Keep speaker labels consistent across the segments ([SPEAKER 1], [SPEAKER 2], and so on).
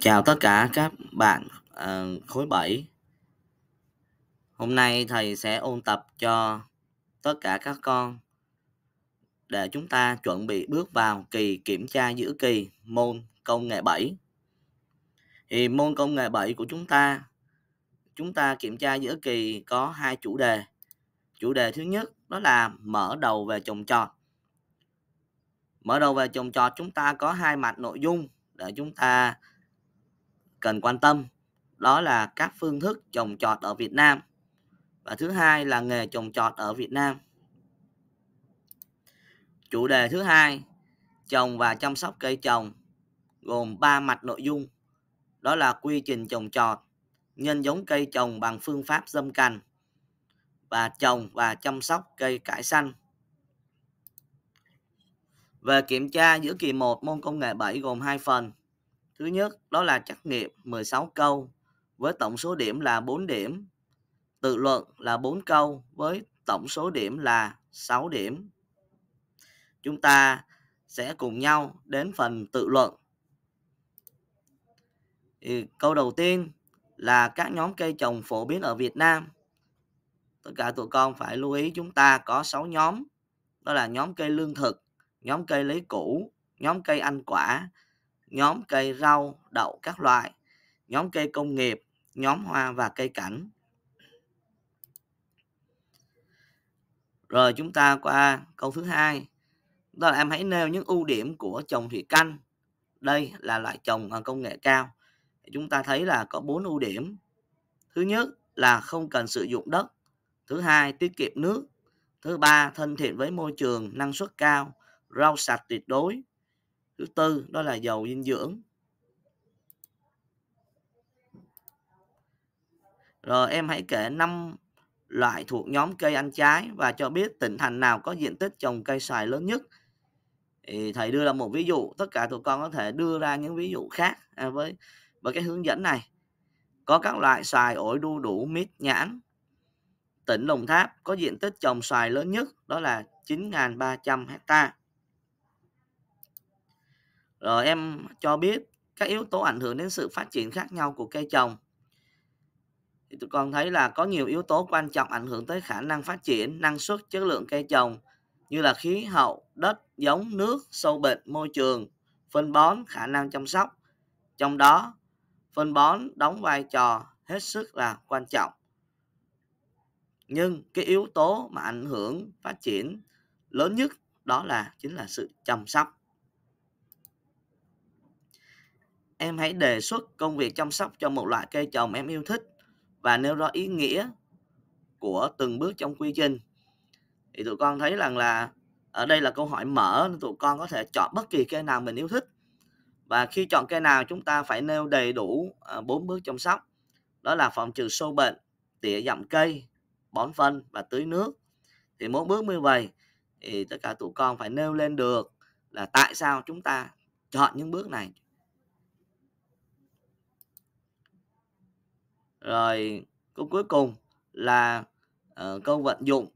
[SPEAKER 1] Chào tất cả các bạn à, khối 7 Hôm nay thầy sẽ ôn tập cho tất cả các con để chúng ta chuẩn bị bước vào kỳ kiểm tra giữa kỳ môn công nghệ 7 Thì môn công nghệ 7 của chúng ta chúng ta kiểm tra giữa kỳ có hai chủ đề Chủ đề thứ nhất đó là mở đầu về trồng trọt Mở đầu về trồng trọt chúng ta có hai mặt nội dung để chúng ta cần quan tâm đó là các phương thức trồng trọt ở Việt Nam và thứ hai là nghề trồng trọt ở Việt Nam. Chủ đề thứ hai trồng và chăm sóc cây trồng gồm 3 mặt nội dung đó là quy trình trồng trọt, nhân giống cây trồng bằng phương pháp dâm cành và trồng và chăm sóc cây cải xanh. Về kiểm tra giữa kỳ 1 môn công nghệ 7 gồm 2 phần. Thứ nhất, đó là trắc nghiệm 16 câu với tổng số điểm là 4 điểm. Tự luận là 4 câu với tổng số điểm là 6 điểm. Chúng ta sẽ cùng nhau đến phần tự luận. Thì câu đầu tiên là các nhóm cây trồng phổ biến ở Việt Nam. Tất cả tụi con phải lưu ý chúng ta có 6 nhóm. Đó là nhóm cây lương thực, nhóm cây lấy củ, nhóm cây ăn quả, nhóm cây rau, đậu các loại, nhóm cây công nghiệp, nhóm hoa và cây cảnh. Rồi chúng ta qua câu thứ hai. Đó là em hãy nêu những ưu điểm của trồng thủy canh. Đây là loại trồng à, công nghệ cao. Chúng ta thấy là có bốn ưu điểm. Thứ nhất là không cần sử dụng đất. Thứ hai, tiết kiệm nước. Thứ ba, thân thiện với môi trường, năng suất cao, rau sạch tuyệt đối thứ tư đó là dầu dinh dưỡng rồi em hãy kể năm loại thuộc nhóm cây ăn trái và cho biết tỉnh thành nào có diện tích trồng cây xoài lớn nhất thì thầy đưa ra một ví dụ tất cả tụi con có thể đưa ra những ví dụ khác à, với với cái hướng dẫn này có các loại xoài ổi đu đủ mít nhãn tỉnh Đồng Tháp có diện tích trồng xoài lớn nhất đó là 9.300 hecta rồi ờ, em cho biết các yếu tố ảnh hưởng đến sự phát triển khác nhau của cây trồng. Thì tụi con thấy là có nhiều yếu tố quan trọng ảnh hưởng tới khả năng phát triển, năng suất, chất lượng cây trồng như là khí hậu, đất, giống, nước, sâu bệnh, môi trường, phân bón, khả năng chăm sóc. Trong đó, phân bón đóng vai trò hết sức là quan trọng. Nhưng cái yếu tố mà ảnh hưởng phát triển lớn nhất đó là chính là sự chăm sóc em hãy đề xuất công việc chăm sóc cho một loại cây trồng em yêu thích và nêu rõ ý nghĩa của từng bước trong quy trình thì tụi con thấy rằng là ở đây là câu hỏi mở tụi con có thể chọn bất kỳ cây nào mình yêu thích và khi chọn cây nào chúng ta phải nêu đầy đủ à, bốn bước chăm sóc đó là phòng trừ sâu bệnh tỉa dặm cây bón phân và tưới nước thì mỗi bước như vậy thì tất cả tụi con phải nêu lên được là tại sao chúng ta chọn những bước này rồi câu cuối cùng là uh, câu vận dụng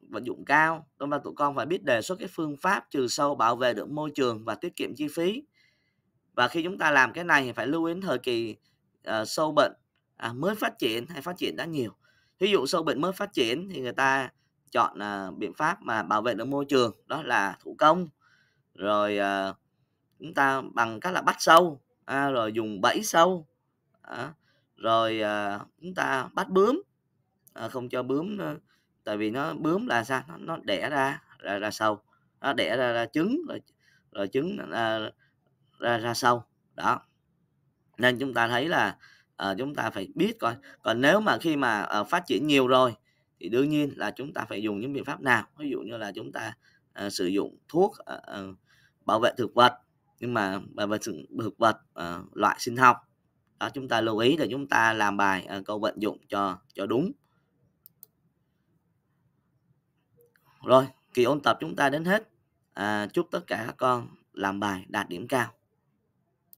[SPEAKER 1] vận dụng cao đó là tụi con phải biết đề xuất cái phương pháp trừ sâu bảo vệ được môi trường và tiết kiệm chi phí và khi chúng ta làm cái này thì phải lưu ý thời kỳ uh, sâu bệnh à, mới phát triển hay phát triển đã nhiều ví dụ sâu bệnh mới phát triển thì người ta chọn uh, biện pháp mà bảo vệ được môi trường đó là thủ công rồi uh, chúng ta bằng cách là bắt sâu à, rồi dùng bẫy sâu à, rồi à, chúng ta bắt bướm à, không cho bướm tại vì nó bướm là sao nó, nó đẻ ra ra ra sâu nó đẻ ra ra trứng rồi rồi trứng ra ờ, ra, ra sâu đó nên chúng ta thấy là à, chúng ta phải biết coi còn nếu mà khi mà à, phát triển nhiều rồi thì đương nhiên là chúng ta phải dùng những biện pháp nào ví dụ như là chúng ta à, sử dụng thuốc à, à, bảo vệ thực vật nhưng mà bảo vệ thực vật à, loại sinh học đó chúng ta lưu ý là chúng ta làm bài à, câu vận dụng cho cho đúng rồi kỳ ôn tập chúng ta đến hết à, chúc tất cả các con làm bài đạt điểm cao